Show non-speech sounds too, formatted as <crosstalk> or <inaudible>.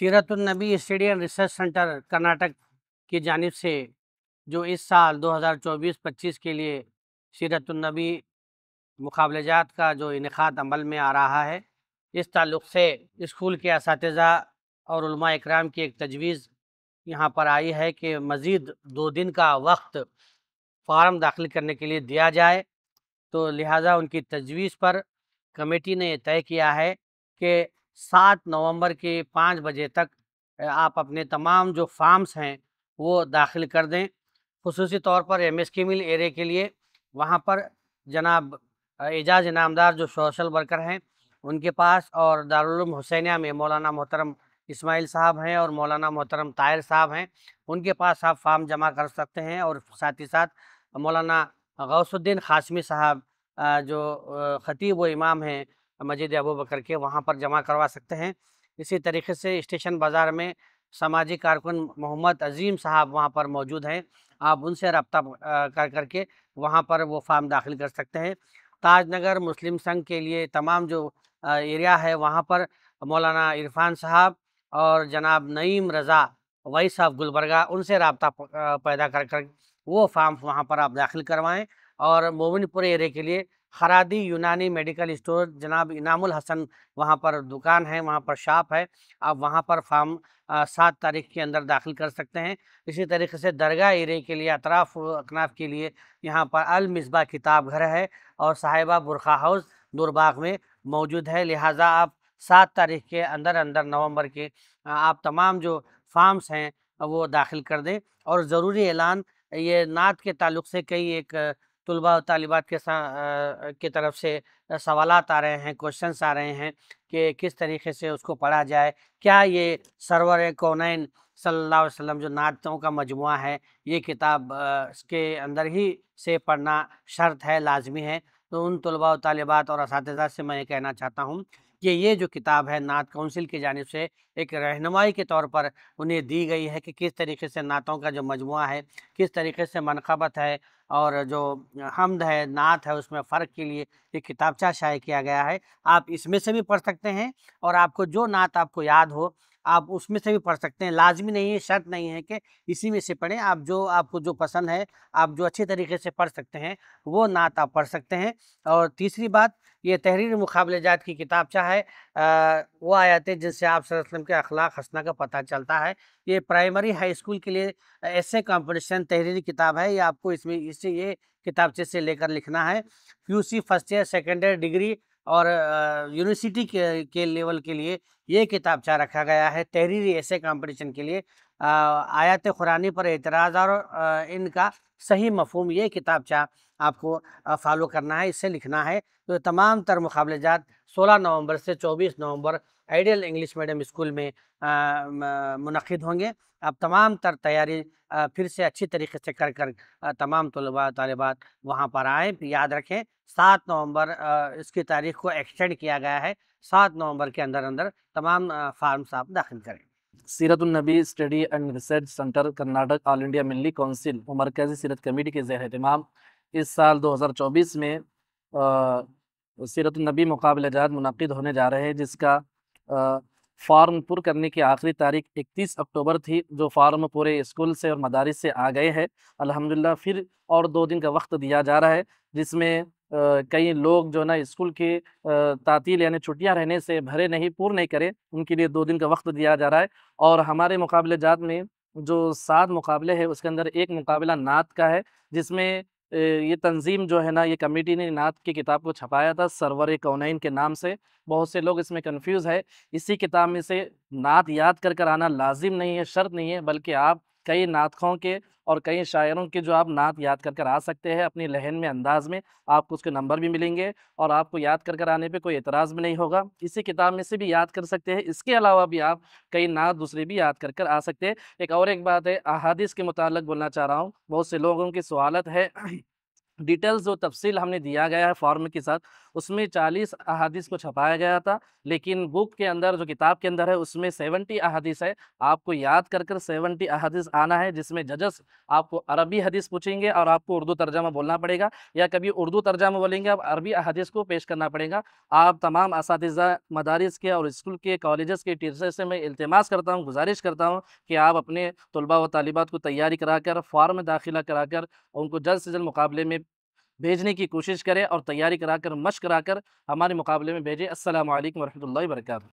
सीरतुलनबी study and research centre Karnataka की जानब से जो इस साल 2024-25 के लिए सीरतुलनबी मुकाबलेजात का जो इनका अमल में आ रहा है इस ताल्लुक़ से स्कूल के इस और कराम की एक तजवीज़ यहाँ पर आई है कि मज़ीद दो दिन का वक्त फार्म दाखिल करने के लिए दिया जाए तो लिहाजा उनकी तजवीज़ पर कमेटी ने तय किया है कि सात नवंबर के पाँच बजे तक आप अपने तमाम जो फार्म्स हैं वो दाखिल कर दें खसूस तौर पर एम एस के मिल एरिए के लिए वहाँ पर जनाब एजाज इनामदार जो सोशल वर्कर हैं उनके पास और दारुलम हुसैनिया में मौलाना मोहतरम इस्माइल साहब हैं और मौलाना मोहतरम तायर साहब हैं उनके पास आप फार्म जमा कर सकते हैं और साथ ही साथ मौलाना गौसुद्दीन खासमी साहब जो ख़तीब व इमाम हैं मस्जिद अबू बकर के वहाँ पर जमा करवा सकते हैं इसी तरीके से स्टेशन बाज़ार में समाजी कारकुन मोहम्मद अजीम साहब वहाँ पर मौजूद हैं आप उनसे रबता कर करके वहाँ पर वो फार्म दाखिल कर सकते हैं ताजनगर मुस्लिम संघ के लिए तमाम जो एरिया है वहाँ पर मौलाना इरफान साहब और जनाब नईम रज़ा वही साहब गुलबर्गा उनसे रबता पैदा कर कर वो फार्म वहाँ पर आप दाखिल करवाएँ और मोमिनपुर एरिए के लिए हरादी यूनानी मेडिकल स्टोर जनाब इनामुल हसन वहाँ पर दुकान है वहाँ पर शॉप है आप वहाँ पर फार्म सात तारीख के अंदर दाखिल कर सकते हैं इसी तरीके से दरगाह एरिए के लिए अतराफ अकनाफ के लिए यहाँ पर अल मिसबा किताब घर है और साहिबा बुरखा हाउस दुरबाग में मौजूद है लिहाजा आप सात तारीख के अंदर अंदर नवंबर के आप तमाम जो फार्म्स हैं वो दाखिल कर दें और ज़रूरी ऐलान ये नात के ताल्लुक से कई एक तलबा और तालिबात के की तरफ से सवाल आ रहे हैं क्वेश्चन आ रहे हैं कि किस तरीके से उसको पढ़ा जाए क्या ये सरवर कौनैन सल्ला अलैहि जो नातों का मजमु है ये किताब के अंदर ही से पढ़ना शर्त है लाजमी है तो उन तलबा व और इस से मैं ये कहना चाहता हूँ कि ये जो किताब है नात काउंसिल की जानब से एक रहनमाई के तौर पर उन्हें दी गई है कि किस तरीके से नातों का जो मजमु है किस तरीके से मनखबत है और जो हमद है नात है उसमें फ़र्क के लिए ये किताबचा शाये किया गया है आप इसमें से भी पढ़ सकते हैं और आपको जो नात आपको याद हो आप उसमें से भी पढ़ सकते हैं लाजमी नहीं है शर्त नहीं है कि इसी में से पढ़ें आप जो आपको जो पसंद है आप जो अच्छे तरीके से पढ़ सकते हैं वो नात आप पढ़ सकते हैं और तीसरी बात ये तहरीर मुकाबलेजात की किताब चाहे वो आयातें जिनसे आप वसल्लम के अखलाक हसना का पता चलता है ये प्राइमरी हाई स्कूल के लिए ऐसे कॉम्पटिशन तहरीरी किताब है ये आपको इसमें इससे ये किताबचे से लेकर लिखना है UC first year second year degree और यूनिवर्सिटी के, के लेवल के लिए ये किताबचा रखा गया है तहरीरी ऐसे कंपटीशन के लिए आयत खुरानी पर एतराज़ और इनका सही मफहम ये किताबचा आपको फॉलो करना है इससे लिखना है तो तमाम तर मुकाबलेजात सोलह नवंबर से चौबीस नवंबर आइडियल इंग्लिश मीडियम स्कूल में मुनद होंगे आप तमाम तर तैयारी फिर से अच्छी तरीके से कर कर तमाम तलबा तलबात वहाँ पर आएँ याद रखें सात नवंबर इसकी तारीख को एक्सटेंड किया गया है सात नवंबर के अंदर अंदर तमाम फार्म्स आप दाखिल करें Seeratunnabi study and research centre Karnataka all India Milli council और मरकजी सीरत कमेटी के जहर तमाम इस साल दो हज़ार चौबीस में सीरतुलनबी मुकाबले जात मुनद होने जा रहे हैं जिसका फॉर्म पुर करने की आखिरी तारीख 31 अक्टूबर थी जो फॉर्म पूरे स्कूल से और मदारस से आ गए हैं अल्हम्दुलिल्लाह फिर और दो दिन का वक्त दिया जा रहा है जिसमें कई लोग जो ना स्कूल की तातील यानी छुट्टियां रहने से भरे नहीं पूर्ण नहीं करें उनके लिए दो दिन का वक्त दिया जा रहा है और हमारे मुकाबले जात में जो सात मुकाबले है उसके अंदर एक मुकाबला नात का है जिसमें ये तंजीम जो है ना ये कमेटी ने नात की किताब को छपाया था सरवर कौनैन के नाम से बहुत से लोग इसमें कंफ्यूज है इसी किताब में से नात याद कर कर आना लाजिम नहीं है शर्त नहीं है बल्कि आप कई नातखों के और कई शायरों के जो आप नात याद कर कर आ सकते हैं अपनी लहन में अंदाज में आपको उसके नंबर भी मिलेंगे और आपको याद कर कर आने पे कोई एतराज़ भी नहीं होगा इसी किताब में से भी याद कर सकते हैं इसके अलावा भी आप कई नात दूसरे भी याद कर कर आ सकते हैं एक और एक बात है अहादिस के मुतालिक बोलना चाह रहा हूँ बहुत से लोगों की सवालत है <clears throat> डिटेल्स जो तफसील हमने दिया गया है फॉर्म के साथ उसमें चालीस अहादीस को छपाया गया था लेकिन बुक के अंदर जो किताब के अंदर है उसमें सेवेंटी अहादीस है आपको याद कर कर सेवेंटी अहादीस आना है जिसमें जजस आपको अरबी हदीस पूछेंगे और आपको उर्दू तर्जमा बोलना पड़ेगा या कभी उर्दू तर्जमा बोलेंगे आप अरबी अहादीस को पेश करना पड़ेगा आप तमाम इस मदारस के और स्कूल के कॉलेज़ के टीचर से मैं इल्तमास करता हूँ गुजारिश करता हूँ कि आप अपने तलबा व तालिबात को तैयारी करा कर फॉर्म दाखिला करा कर उनको जल्द से जल्द मुकाबले में भेजने की कोशिश करें और तैयारी कराकर मश कराकर हमारे मुकाबले में भेजें असल वरहमल वर्का